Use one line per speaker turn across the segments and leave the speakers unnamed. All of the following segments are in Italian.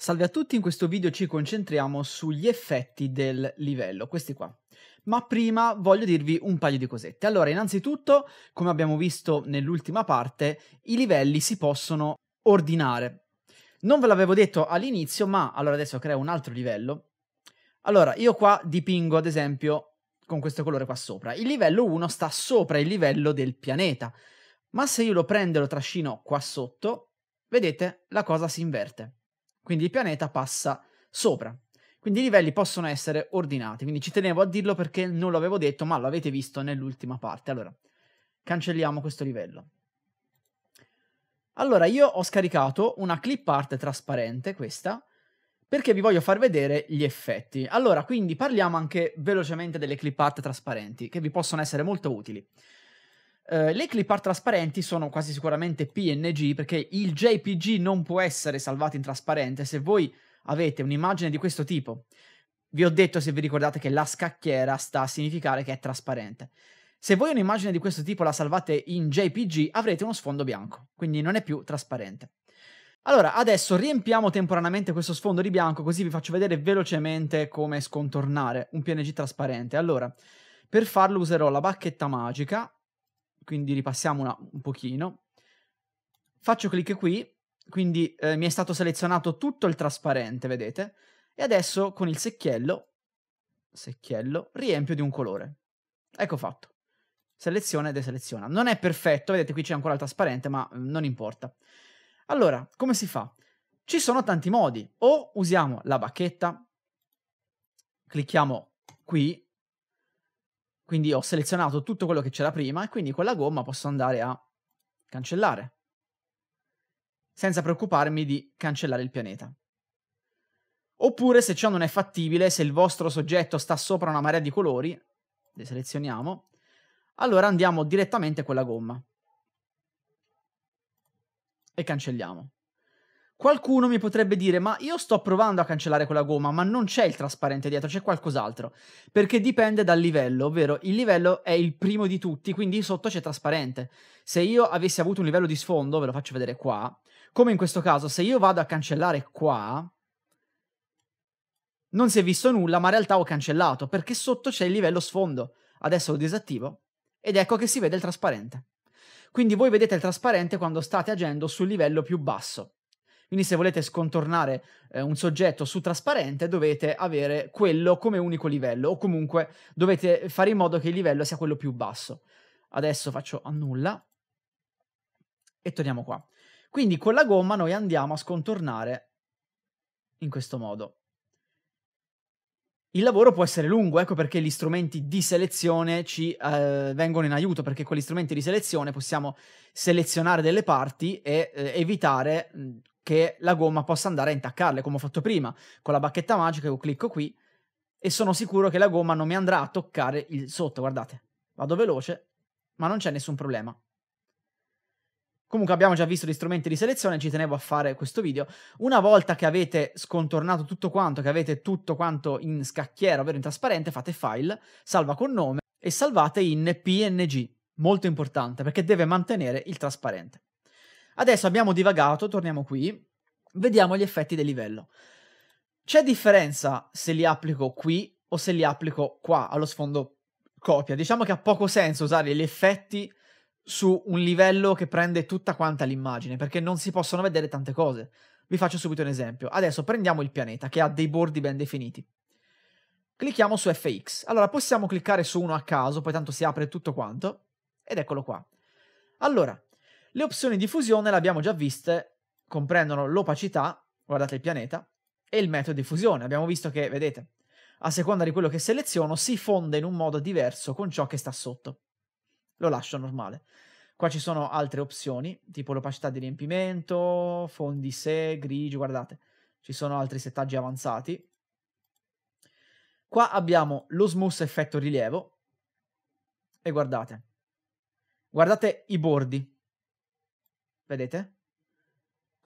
Salve a tutti, in questo video ci concentriamo sugli effetti del livello, questi qua. Ma prima voglio dirvi un paio di cosette. Allora, innanzitutto, come abbiamo visto nell'ultima parte, i livelli si possono ordinare. Non ve l'avevo detto all'inizio, ma allora adesso creo un altro livello. Allora, io qua dipingo, ad esempio, con questo colore qua sopra. Il livello 1 sta sopra il livello del pianeta. Ma se io lo prendo e lo trascino qua sotto, vedete, la cosa si inverte. Quindi il pianeta passa sopra. Quindi i livelli possono essere ordinati. Quindi ci tenevo a dirlo perché non l'avevo detto, ma l'avete visto nell'ultima parte. Allora, cancelliamo questo livello. Allora, io ho scaricato una clip art trasparente, questa, perché vi voglio far vedere gli effetti. Allora, quindi parliamo anche velocemente delle clip art trasparenti, che vi possono essere molto utili. Eh, le clip art trasparenti sono quasi sicuramente PNG perché il JPG non può essere salvato in trasparente. Se voi avete un'immagine di questo tipo, vi ho detto se vi ricordate che la scacchiera sta a significare che è trasparente. Se voi un'immagine di questo tipo la salvate in JPG avrete uno sfondo bianco, quindi non è più trasparente. Allora, adesso riempiamo temporaneamente questo sfondo di bianco così vi faccio vedere velocemente come scontornare un PNG trasparente. Allora, per farlo userò la bacchetta magica quindi ripassiamola un pochino. Faccio clic qui, quindi eh, mi è stato selezionato tutto il trasparente, vedete? E adesso con il secchiello, secchiello, riempio di un colore. Ecco fatto. Seleziona e deseleziona. Non è perfetto, vedete qui c'è ancora il trasparente, ma mm, non importa. Allora, come si fa? Ci sono tanti modi. O usiamo la bacchetta, clicchiamo qui quindi ho selezionato tutto quello che c'era prima e quindi con la gomma posso andare a cancellare, senza preoccuparmi di cancellare il pianeta. Oppure se ciò non è fattibile, se il vostro soggetto sta sopra una marea di colori, le selezioniamo, allora andiamo direttamente con la gomma e cancelliamo. Qualcuno mi potrebbe dire, ma io sto provando a cancellare quella gomma, ma non c'è il trasparente dietro, c'è qualcos'altro. Perché dipende dal livello, ovvero il livello è il primo di tutti, quindi sotto c'è trasparente. Se io avessi avuto un livello di sfondo, ve lo faccio vedere qua, come in questo caso, se io vado a cancellare qua, non si è visto nulla, ma in realtà ho cancellato, perché sotto c'è il livello sfondo. Adesso lo disattivo ed ecco che si vede il trasparente. Quindi voi vedete il trasparente quando state agendo sul livello più basso. Quindi se volete scontornare eh, un soggetto su trasparente dovete avere quello come unico livello o comunque dovete fare in modo che il livello sia quello più basso. Adesso faccio annulla e torniamo qua. Quindi con la gomma noi andiamo a scontornare in questo modo. Il lavoro può essere lungo, ecco perché gli strumenti di selezione ci eh, vengono in aiuto, perché con gli strumenti di selezione possiamo selezionare delle parti e eh, evitare che la gomma possa andare a intaccarle, come ho fatto prima. Con la bacchetta magica io clicco qui e sono sicuro che la gomma non mi andrà a toccare il sotto, guardate. Vado veloce, ma non c'è nessun problema. Comunque abbiamo già visto gli strumenti di selezione, ci tenevo a fare questo video. Una volta che avete scontornato tutto quanto, che avete tutto quanto in scacchiera, ovvero in trasparente, fate file, salva con nome e salvate in PNG. Molto importante perché deve mantenere il trasparente. Adesso abbiamo divagato, torniamo qui, vediamo gli effetti del livello. C'è differenza se li applico qui o se li applico qua, allo sfondo copia. Diciamo che ha poco senso usare gli effetti su un livello che prende tutta quanta l'immagine, perché non si possono vedere tante cose. Vi faccio subito un esempio. Adesso prendiamo il pianeta, che ha dei bordi ben definiti. Clicchiamo su FX. Allora, possiamo cliccare su uno a caso, poi tanto si apre tutto quanto, ed eccolo qua. Allora, le opzioni di fusione, le abbiamo già viste, comprendono l'opacità, guardate il pianeta, e il metodo di fusione. Abbiamo visto che, vedete, a seconda di quello che seleziono, si fonde in un modo diverso con ciò che sta sotto. Lo lascio normale. Qua ci sono altre opzioni, tipo l'opacità di riempimento, fondi se, grigio, guardate. Ci sono altri settaggi avanzati. Qua abbiamo lo smooth effetto rilievo. E guardate. Guardate i bordi vedete?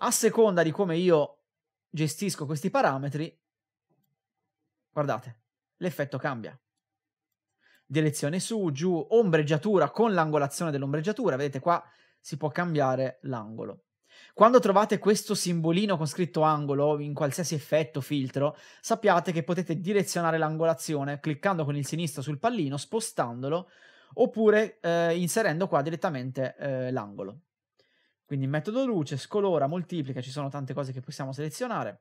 A seconda di come io gestisco questi parametri, guardate, l'effetto cambia. Direzione su, giù, ombreggiatura con l'angolazione dell'ombreggiatura, vedete qua si può cambiare l'angolo. Quando trovate questo simbolino con scritto angolo in qualsiasi effetto filtro, sappiate che potete direzionare l'angolazione cliccando con il sinistro sul pallino, spostandolo oppure eh, inserendo qua direttamente eh, l'angolo. Quindi metodo luce, scolora, moltiplica, ci sono tante cose che possiamo selezionare.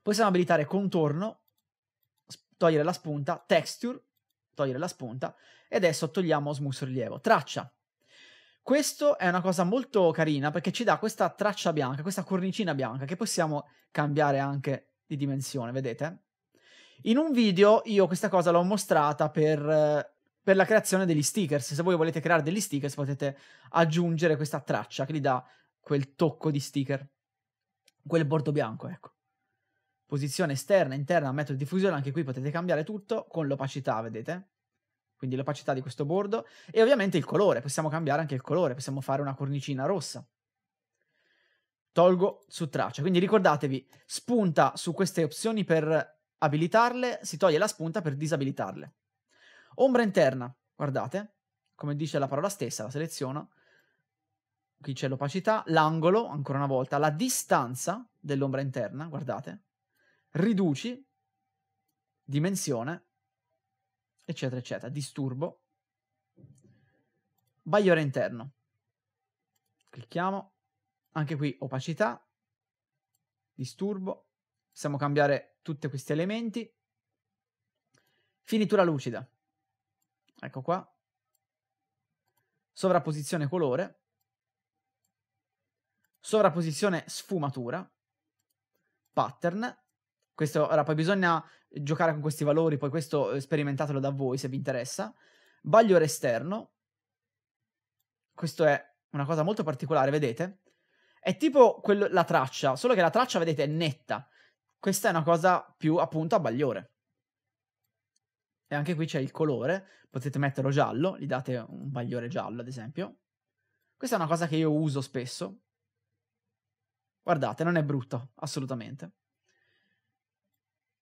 Possiamo abilitare contorno, togliere la spunta, texture, togliere la spunta e adesso togliamo smooth rilievo. Traccia. Questo è una cosa molto carina perché ci dà questa traccia bianca, questa cornicina bianca che possiamo cambiare anche di dimensione, vedete? In un video io questa cosa l'ho mostrata per eh, per la creazione degli stickers. Se voi volete creare degli stickers potete aggiungere questa traccia che gli dà quel tocco di sticker, quel bordo bianco, ecco. Posizione esterna, interna, metodo di diffusione, anche qui potete cambiare tutto con l'opacità, vedete? Quindi l'opacità di questo bordo e ovviamente il colore, possiamo cambiare anche il colore, possiamo fare una cornicina rossa. Tolgo su traccia, quindi ricordatevi, spunta su queste opzioni per abilitarle, si toglie la spunta per disabilitarle. Ombra interna, guardate, come dice la parola stessa, la seleziono. Qui c'è l'opacità, l'angolo, ancora una volta, la distanza dell'ombra interna, guardate. Riduci, dimensione, eccetera, eccetera, disturbo. Bagliore interno. Clicchiamo. Anche qui opacità, disturbo. Possiamo cambiare tutti questi elementi. Finitura lucida. Ecco qua. Sovrapposizione colore. Sovrapposizione sfumatura. Pattern. Questo, ora poi bisogna giocare con questi valori, poi questo eh, sperimentatelo da voi se vi interessa. Bagliore esterno. Questo è una cosa molto particolare, vedete? È tipo quello, la traccia, solo che la traccia, vedete, è netta. Questa è una cosa più appunto a bagliore. E anche qui c'è il colore, potete metterlo giallo, gli date un bagliore giallo ad esempio. Questa è una cosa che io uso spesso. Guardate, non è brutto, assolutamente.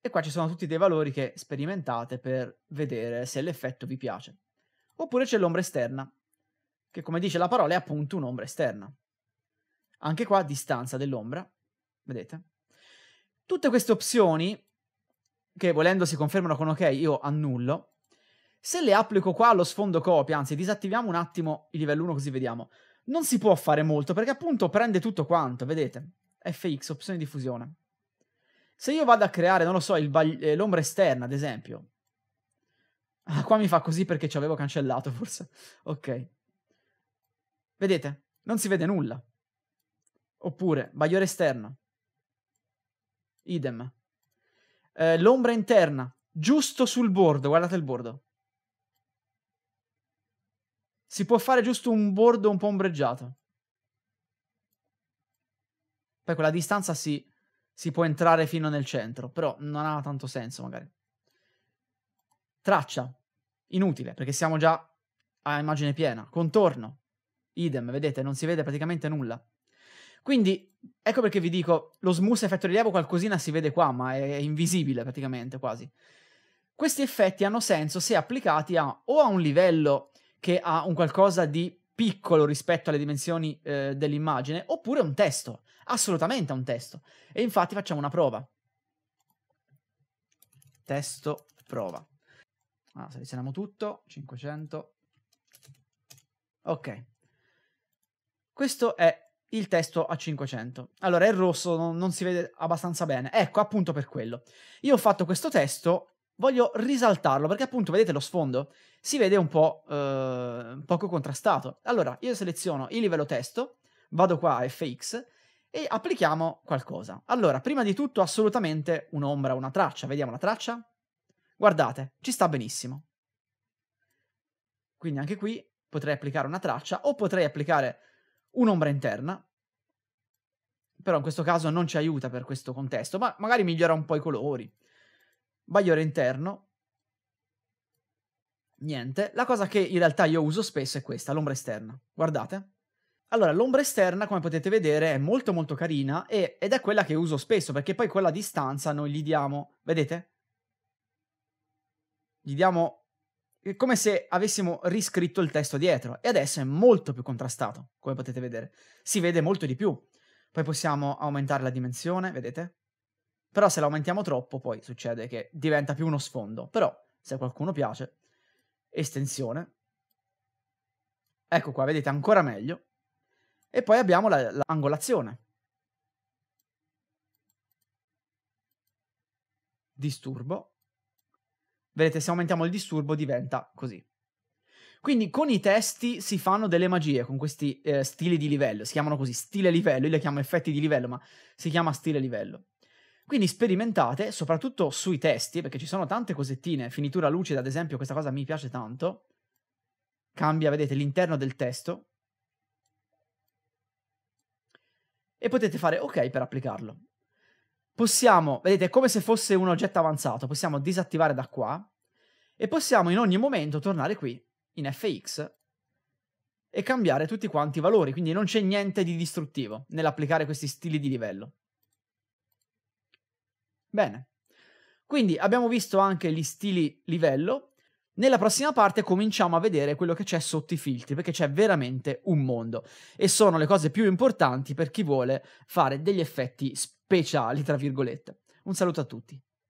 E qua ci sono tutti dei valori che sperimentate per vedere se l'effetto vi piace. Oppure c'è l'ombra esterna, che come dice la parola è appunto un'ombra esterna. Anche qua distanza dell'ombra, vedete? Tutte queste opzioni che volendo si confermano con ok, io annullo. Se le applico qua allo sfondo copia, anzi disattiviamo un attimo il livello 1 così vediamo. Non si può fare molto perché appunto prende tutto quanto, vedete? FX, opzione di fusione. Se io vado a creare, non lo so, eh, l'ombra esterna, ad esempio. Ah, qua mi fa così perché ci avevo cancellato, forse. Ok. Vedete? Non si vede nulla. Oppure, bagliore esterno. Idem. Eh, l'ombra interna, giusto sul bordo, guardate il bordo. Si può fare giusto un bordo un po' ombreggiato. Poi con la distanza si, si può entrare fino nel centro, però non ha tanto senso magari. Traccia, inutile, perché siamo già a immagine piena. Contorno, idem, vedete, non si vede praticamente nulla. Quindi ecco perché vi dico, lo smooth effetto rilievo qualcosina si vede qua, ma è invisibile praticamente quasi. Questi effetti hanno senso se applicati a, o a un livello che ha un qualcosa di piccolo rispetto alle dimensioni eh, dell'immagine, oppure un testo, assolutamente un testo. E infatti facciamo una prova. Testo prova. Ah, selezioniamo tutto, 500. Ok. Questo è il testo a 500. Allora il rosso non, non si vede abbastanza bene. Ecco, appunto per quello. Io ho fatto questo testo voglio risaltarlo perché appunto vedete lo sfondo si vede un po' eh, poco contrastato. Allora io seleziono il livello testo, vado qua a FX e applichiamo qualcosa. Allora, prima di tutto assolutamente un'ombra, una traccia. Vediamo la traccia. Guardate, ci sta benissimo. Quindi anche qui potrei applicare una traccia o potrei applicare un'ombra interna, però in questo caso non ci aiuta per questo contesto, ma magari migliora un po' i colori. Bagliore interno, niente. La cosa che in realtà io uso spesso è questa, l'ombra esterna. Guardate. Allora, l'ombra esterna, come potete vedere, è molto molto carina e, ed è quella che uso spesso, perché poi quella distanza noi gli diamo, vedete? Gli diamo è come se avessimo riscritto il testo dietro e adesso è molto più contrastato, come potete vedere. Si vede molto di più. Poi possiamo aumentare la dimensione, vedete? Però se la aumentiamo troppo poi succede che diventa più uno sfondo. Però se a qualcuno piace, estensione. Ecco qua, vedete ancora meglio. E poi abbiamo l'angolazione. La, Disturbo, Vedete, se aumentiamo il disturbo diventa così. Quindi con i testi si fanno delle magie, con questi eh, stili di livello. Si chiamano così, stile livello. Io le chiamo effetti di livello, ma si chiama stile livello. Quindi sperimentate, soprattutto sui testi, perché ci sono tante cosettine. Finitura lucida, ad esempio, questa cosa mi piace tanto. Cambia, vedete, l'interno del testo. E potete fare ok per applicarlo possiamo, vedete, è come se fosse un oggetto avanzato, possiamo disattivare da qua e possiamo in ogni momento tornare qui in fx e cambiare tutti quanti i valori, quindi non c'è niente di distruttivo nell'applicare questi stili di livello. Bene, quindi abbiamo visto anche gli stili livello, nella prossima parte cominciamo a vedere quello che c'è sotto i filtri, perché c'è veramente un mondo e sono le cose più importanti per chi vuole fare degli effetti speciali speciali, tra virgolette. Un saluto a tutti.